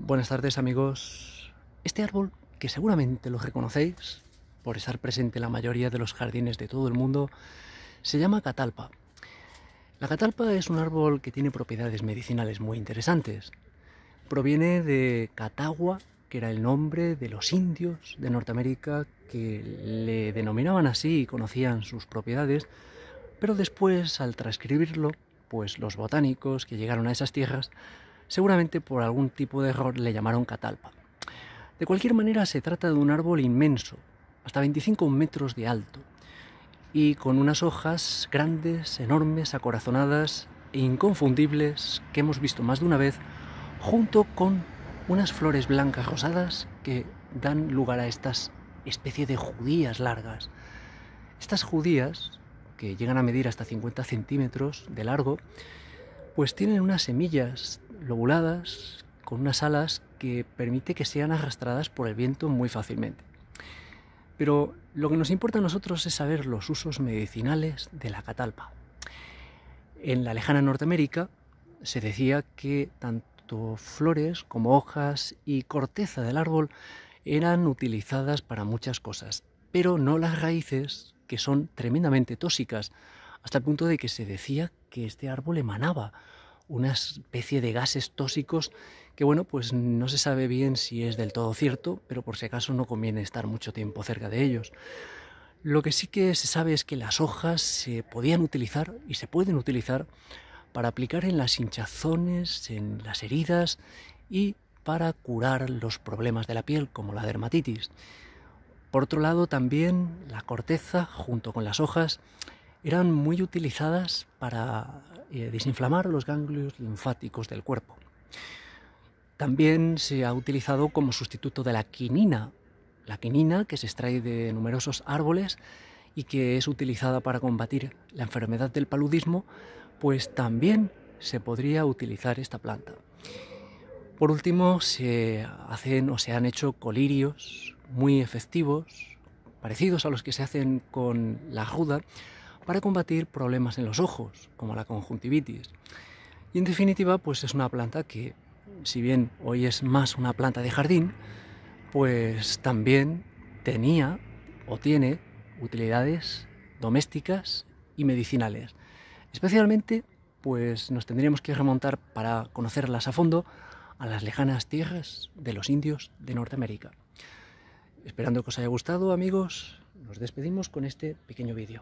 Buenas tardes amigos. Este árbol, que seguramente lo reconocéis por estar presente en la mayoría de los jardines de todo el mundo, se llama catalpa. La catalpa es un árbol que tiene propiedades medicinales muy interesantes. Proviene de Catagua, que era el nombre de los indios de Norteamérica que le denominaban así y conocían sus propiedades, pero después al transcribirlo, pues los botánicos que llegaron a esas tierras Seguramente por algún tipo de error le llamaron catalpa. De cualquier manera, se trata de un árbol inmenso, hasta 25 metros de alto, y con unas hojas grandes, enormes, acorazonadas e inconfundibles que hemos visto más de una vez, junto con unas flores blancas rosadas que dan lugar a estas especie de judías largas. Estas judías, que llegan a medir hasta 50 centímetros de largo, pues tienen unas semillas lobuladas, con unas alas que permite que sean arrastradas por el viento muy fácilmente. Pero lo que nos importa a nosotros es saber los usos medicinales de la catalpa. En la lejana Norteamérica se decía que tanto flores como hojas y corteza del árbol eran utilizadas para muchas cosas, pero no las raíces, que son tremendamente tóxicas, hasta el punto de que se decía que este árbol emanaba una especie de gases tóxicos que bueno, pues no se sabe bien si es del todo cierto, pero por si acaso no conviene estar mucho tiempo cerca de ellos. Lo que sí que se sabe es que las hojas se podían utilizar y se pueden utilizar para aplicar en las hinchazones, en las heridas y para curar los problemas de la piel como la dermatitis. Por otro lado, también la corteza junto con las hojas eran muy utilizadas para eh, desinflamar los ganglios linfáticos del cuerpo. También se ha utilizado como sustituto de la quinina, la quinina que se extrae de numerosos árboles y que es utilizada para combatir la enfermedad del paludismo, pues también se podría utilizar esta planta. Por último, se hacen o se han hecho colirios muy efectivos, parecidos a los que se hacen con la ruda para combatir problemas en los ojos, como la conjuntivitis. Y en definitiva, pues es una planta que, si bien hoy es más una planta de jardín, pues también tenía o tiene utilidades domésticas y medicinales. Especialmente, pues nos tendríamos que remontar para conocerlas a fondo a las lejanas tierras de los indios de Norteamérica. Esperando que os haya gustado, amigos, nos despedimos con este pequeño vídeo.